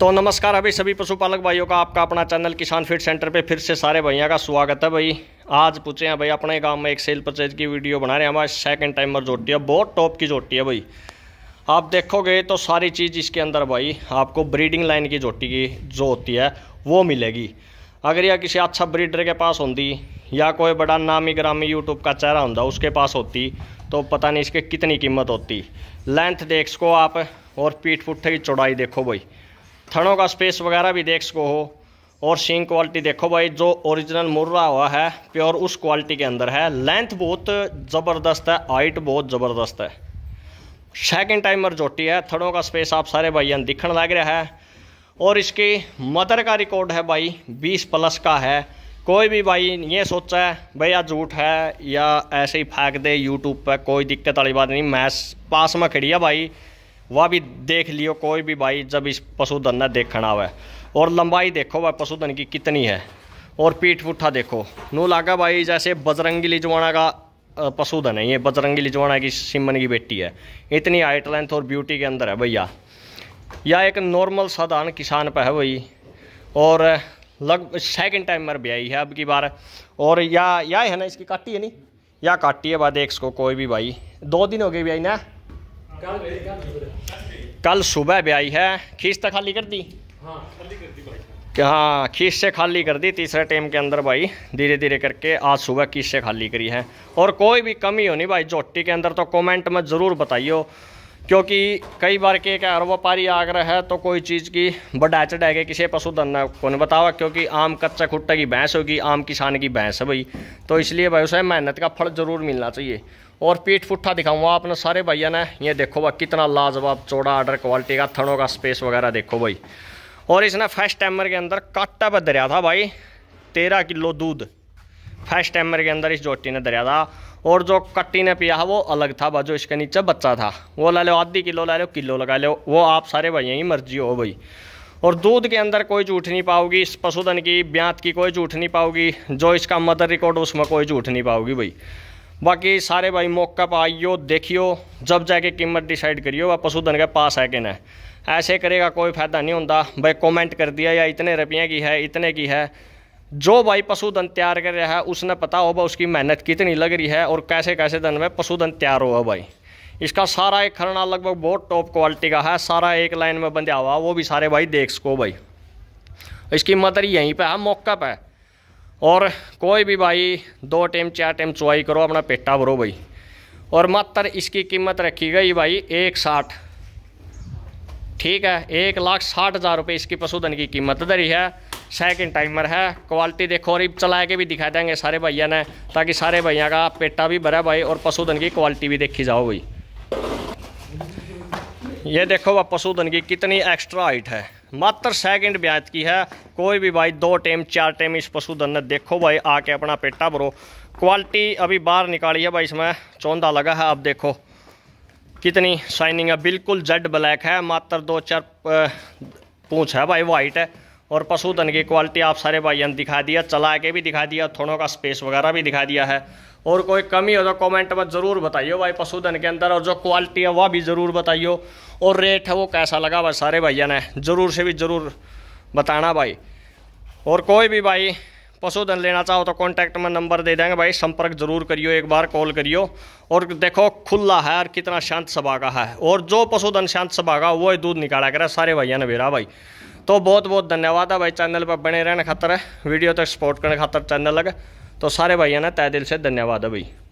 तो नमस्कार अभी सभी पशुपालक भाइयों का आपका अपना चैनल किसान फीड सेंटर पे फिर से सारे भैया का स्वागत है भाई आज पूछे हैं भाई अपने गांव में एक सेल परचेज की वीडियो बना रहे हैं हमारे सेकंड टाइमर जोटी है बहुत टॉप की जोटी है भाई आप देखोगे तो सारी चीज़ इसके अंदर भाई आपको ब्रीडिंग लाइन की जोटी की जो होती है वो मिलेगी अगर यह किसी अच्छा ब्रीडर के पास होती या कोई बड़ा नामी ग्रामी यूट्यूब का चेहरा होता उसके पास होती तो पता नहीं इसके कितनी कीमत होती लेंथ देख सको आप और पीठ पुट्ठे की चौड़ाई देखो भाई थनों का स्पेस वगैरह भी देख सको हो और सीन क्वालिटी देखो भाई जो ओरिजिनल मुर्रा हुआ है प्योर उस क्वालिटी के अंदर है लेंथ बहुत ज़बरदस्त है हाइट बहुत ज़बरदस्त है सेकेंड टाइमर जोटी है थड़ों का स्पेस आप सारे भाइयन दिखने लग रहा है और इसकी मदर का रिकॉर्ड है भाई 20 प्लस का है कोई भी भाई ये सोचा है भैया झूठ है या ऐसे ही फेंक दे यूट्यूब पर कोई दिक्कत वाली बात नहीं मैं पास में खड़ी है भाई वह भी देख लियो कोई भी भाई जब इस पशुधन ने देखना हुआ और लंबाई देखो वह पशुधन की कितनी है और पीठ पुट्ठा देखो नो लागा भाई जैसे बजरंगी लिजवाना का पशुधन है ये बजरंगी लिजवाना की सिमन की बेटी है इतनी हाइट लेंथ और ब्यूटी के अंदर है भैया या एक नॉर्मल साधारण किसान पर है भाई और लग सेकेंड टाइम मर भी आई है अब की बार और या या है ना इसकी काटी है नहीं या काटी है बाद देख इसको कोई भी भाई दो दिन हो गए भी आई ना कल सुबह भी आई है खींच तो खाली कर दी हाँ खाली हाँ खींच से खाली कर दी तीसरे टाइम के अंदर भाई धीरे धीरे करके आज सुबह खींच से खाली करी है और कोई भी कमी हो नहीं भाई जोटी के अंदर तो कमेंट में ज़रूर बताइयो क्योंकि कई बार के क्या व्यापारी आग्रह है तो कोई चीज़ की बडाचड है कि किसी पशुधन ने कौन बतावा क्योंकि आम कच्चा खुट्टा की भैंस होगी आम किसान की भैंस है भाई तो इसलिए भाई उसे मेहनत का फल ज़रूर मिलना चाहिए और पीठ पुट्ठा दिखाऊंगा आपने सारे भैया ने ये देखो भाई कितना लाजवाब चौड़ा आर्डर क्वालिटी का थड़ों का स्पेस वगैरह देखो भाई और इसने फर्स्ट टाइमर के अंदर काटा पर दरिया था भाई तेरह किलो दूध फर्स्ट टाइमर के अंदर इस जोटी ने दरिया था और जो कट्टी ने पिया वो अलग था जो इसके नीचे बच्चा था वो ला लो आधी किलो ला लो किलो लगा लो वो आप सारे भाई की मर्जी हो भाई और दूध के अंदर कोई झूठ नहीं पाओगी इस पशुधन की ब्यात की कोई झूठ नहीं पाओगी जो इसका मदर रिकॉर्ड उसमें कोई झूठ नहीं पाओगी भाई बाकी सारे भाई मौका पर आइयो देखियो जब जाके कीमत डिसाइड करियो वह पशुधन के पास है कि ना ऐसे करेगा कोई फ़ायदा नहीं होता भाई कमेंट कर दिया या इतने रुपये की है इतने की है जो भाई पशुधन तैयार कर रहा है उसने पता होगा उसकी मेहनत कितनी लग रही है और कैसे कैसे दिन में पशुधन तैयार हुआ भाई इसका सारा एक खरना लगभग बहुत टॉप क्वालिटी का है सारा एक लाइन में बंधा हुआ वो भी सारे भाई देख सको भाई इसकी मदर यहीं पर है मौका पे और कोई भी भाई दो टाइम चार टाइम चुवाई करो अपना पेटा भरो भाई और मात्र इसकी कीमत रखी गई भाई एक साठ ठीक है एक लाख साठ हज़ार रुपये इसकी पशुधन की कीमत धरी है सेकंड टाइमर है क्वालिटी देखो और चला के भी दिखा देंगे सारे भैया ने ताकि सारे भैया का पेटा भी भरा भाई और पशुधन की क्वालिटी भी देखी जाओ भाई ये देखो वह पशुधन की कितनी एक्स्ट्रा हाइट है मात्र सेकंड ब्याज की है कोई भी भाई दो टाइम चार टाइम इस पशुधन ने देखो भाई आके अपना पेटा भरो क्वालिटी अभी बाहर निकाली है भाई इसमें चौंदा लगा है अब देखो कितनी शाइनिंग है बिल्कुल जेड ब्लैक है मात्र दो चार पूछ है भाई वाइट है और पशुधन की क्वालिटी आप सारे ने दिखा दिया चला के भी दिखा दिया थोड़ों का स्पेस वगैरह भी दिखा दिया है और कोई कमी हो तो कमेंट में ज़रूर बताइए भाई पशुधन के अंदर और जो क्वालिटी है वह भी ज़रूर बताइए और रेट है वो कैसा लगा भाई सारे भैया ने ज़रूर से भी ज़रूर बताना भाई और कोई भी भाई पशुधन लेना चाहो तो कॉन्टैक्ट में नंबर दे देंगे भाई संपर्क जरूर करियो एक बार कॉल करियो और देखो खुला है और कितना शांत सभा का है और जो पशुधन शांत सभा का वो दूध निकाला करे सारे भैया ने बेरा भाई तो बहुत बहुत धन्यवाद है भाई चैनल पर बने रहने खातर है वीडियो तक सपोर्ट करने खातर चैनल लगे तो सारे भाइयों ने तय दिल से धन्यवाद है भाई